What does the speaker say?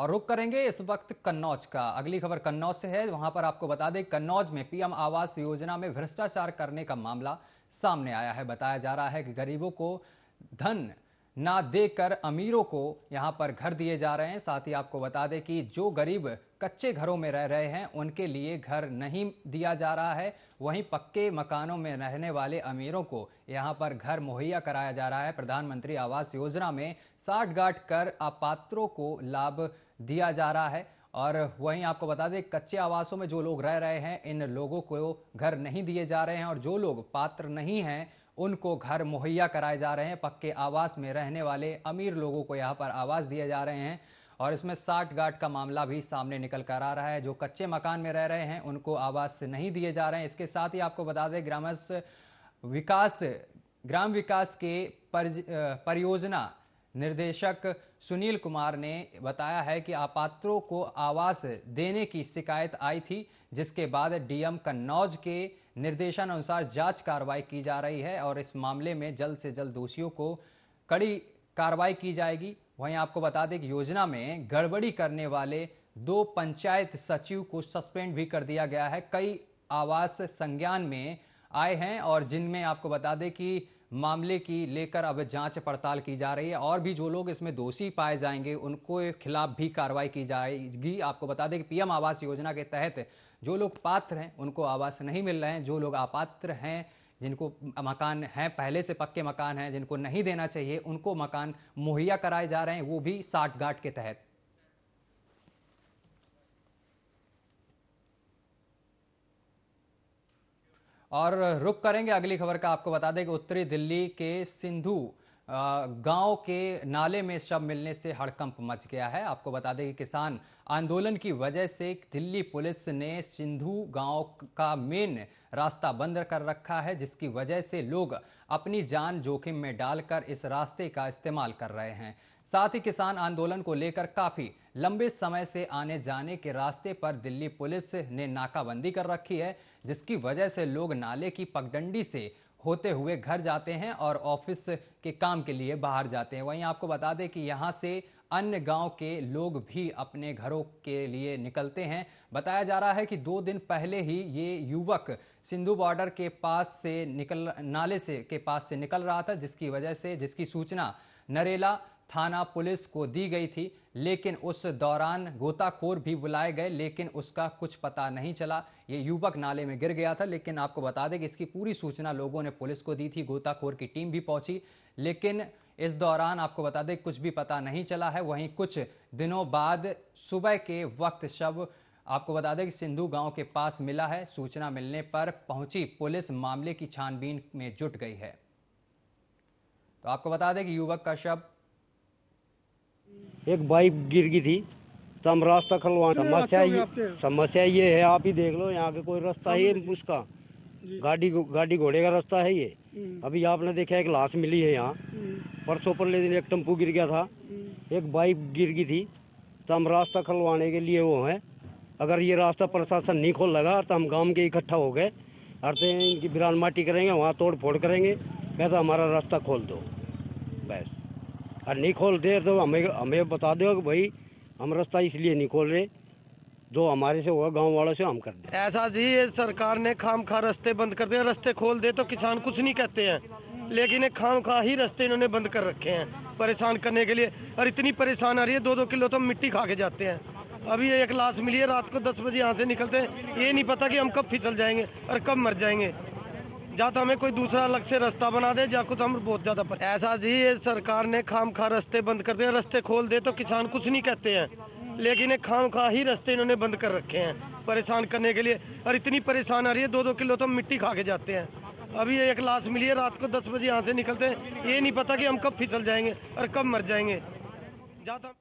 और रुक करेंगे इस वक्त कन्नौज का अगली खबर कन्नौज से है वहां पर आपको बता दें कन्नौज में पीएम आवास योजना में भ्रष्टाचार करने का मामला सामने आया है बताया जा रहा है कि गरीबों को धन ना देकर अमीरों को यहां पर घर दिए जा रहे हैं साथ ही आपको बता दें कि जो गरीब कच्चे घरों में रह रहे हैं उनके लिए घर नहीं दिया जा रहा है वहीं पक्के मकानों में रहने वाले अमीरों को यहां पर घर मुहैया कराया जा रहा है प्रधानमंत्री आवास योजना में साठ गाठ कर अपात्रों को लाभ दिया जा रहा है और वहीं आपको बता दें कच्चे आवासों में जो लोग रह रहे हैं इन लोगों को घर नहीं दिए जा रहे हैं और जो लोग पात्र नहीं हैं उनको घर मुहैया कराए जा रहे हैं पक्के आवास में रहने वाले अमीर लोगों को यहाँ पर आवास दिए जा रहे हैं और इसमें साठ गाट का मामला भी सामने निकल कर आ रहा है जो कच्चे मकान में रह रहे हैं उनको आवास नहीं दिए जा रहे हैं इसके साथ ही आपको बता दें ग्रामस विकास ग्राम विकास के परियोजना निर्देशक सुनील कुमार ने बताया है कि आपात्रों को आवास देने की शिकायत आई थी जिसके बाद डीएम कन्नौज के निर्देशानुसार जांच कार्रवाई की जा रही है और इस मामले में जल्द से जल्द दोषियों को कड़ी कार्रवाई की जाएगी वहीं आपको बता दें कि योजना में गड़बड़ी करने वाले दो पंचायत सचिव को सस्पेंड भी कर दिया गया है कई आवास संज्ञान में आए हैं और जिनमें आपको बता दें कि मामले की लेकर अब जांच पड़ताल की जा रही है और भी जो लोग इसमें दोषी पाए जाएंगे उनको खिलाफ भी कार्रवाई की जाएगी आपको बता दें कि पीएम आवास योजना के तहत जो लोग पात्र हैं उनको आवास नहीं मिल रहे हैं जो लोग अपात्र हैं जिनको मकान हैं पहले से पक्के मकान हैं जिनको नहीं देना चाहिए उनको मकान मुहैया कराए जा रहे हैं वो भी साठगांठ के तहत और रुक करेंगे अगली खबर का आपको बता दें कि उत्तरी दिल्ली के सिंधु गांव के नाले में शव मिलने से हड़कंप मच गया है आपको बता दें कि किसान आंदोलन की वजह से दिल्ली पुलिस ने सिंधु गांव का मेन रास्ता बंद कर रखा है जिसकी वजह से लोग अपनी जान जोखिम में डालकर इस रास्ते का इस्तेमाल कर रहे हैं साथ ही किसान आंदोलन को लेकर काफी लंबे समय से आने जाने के रास्ते पर दिल्ली पुलिस ने नाकाबंदी कर रखी है जिसकी वजह से लोग नाले की पगडंडी से होते हुए घर जाते हैं और ऑफिस के काम के लिए बाहर जाते हैं वहीं आपको बता दें कि यहाँ से अन्य गांव के लोग भी अपने घरों के लिए निकलते हैं बताया जा रहा है कि दो दिन पहले ही ये युवक सिंधु बॉर्डर के पास से निकल नाले से के पास से निकल रहा था जिसकी वजह से जिसकी सूचना नरेला थाना पुलिस को दी गई थी लेकिन उस दौरान गोताखोर भी बुलाए गए लेकिन उसका कुछ पता नहीं चला ये युवक नाले में गिर गया था लेकिन आपको बता दें कि इसकी पूरी सूचना लोगों ने पुलिस को दी थी गोताखोर की टीम भी पहुंची लेकिन इस दौरान आपको बता दें कुछ भी पता नहीं चला है वहीं कुछ दिनों बाद सुबह के वक्त शव आपको बता दें कि सिंधु गांव के पास मिला है सूचना मिलने पर पहुंची पुलिस मामले की छानबीन में जुट गई है तो आपको बता दें कि युवक का शव एक बाइक गिर गई थी तो हम रास्ता खलवा अच्छा समस्या ये समस्या ये है आप ही देख लो यहाँ के कोई रास्ता ही उसका गाड़ी गाड़ी घोड़े का रास्ता है ये हम्म। अभी आपने देखा एक लाश मिली है यहाँ हम्म। परसों ले दिन एक टेम्पू गिर गया था हम्म। एक बाइक गिर गई थी तो हम रास्ता खलवाने के लिए वो है अगर ये रास्ता प्रशासन नहीं खोल लगा तो हम गांव के इकट्ठा हो गए अड़ते हैं इनकी बिरान माटी करेंगे वहाँ तोड़ फोड़ करेंगे कहता हमारा रास्ता खोल दो बस और नहीं खोल दे तो हमें हमें बता दो कि भाई हम रास्ता इसलिए नहीं खोल रहे जो हमारे से होगा गांव वालों से हम कर दें ऐसा जी ये सरकार ने खाम खा रस्ते बंद कर दिए रस्ते खोल दे तो किसान कुछ नहीं कहते हैं लेकिन एक खाम खा ही रस्ते इन्होंने बंद कर रखे हैं परेशान करने के लिए और इतनी परेशान आ रही है दो दो किलो तो मिट्टी खा के जाते हैं अभी एक लाश मिली है रात को दस बजे यहाँ से निकलते हैं ये नहीं पता कि हम कब फिसल जाएंगे और कब मर जाएंगे तो हमें कोई दूसरा अलग से रास्ता बना दे या कुछ हम बहुत ज़्यादा पर ऐसा जी ये सरकार ने खाम खा रस्ते बंद कर दे रस्ते खोल दे तो किसान कुछ नहीं कहते हैं लेकिन एक खाम खा ही रस्ते इन्होंने बंद कर रखे हैं परेशान करने के लिए और इतनी परेशान आ रही है दो दो किलो तो हम मिट्टी खा के जाते हैं अभी एक लाश मिली है रात को दस बजे यहाँ से निकलते हैं ये नहीं पता कि हम कब फिसल जाएंगे और कब मर जाएंगे जाता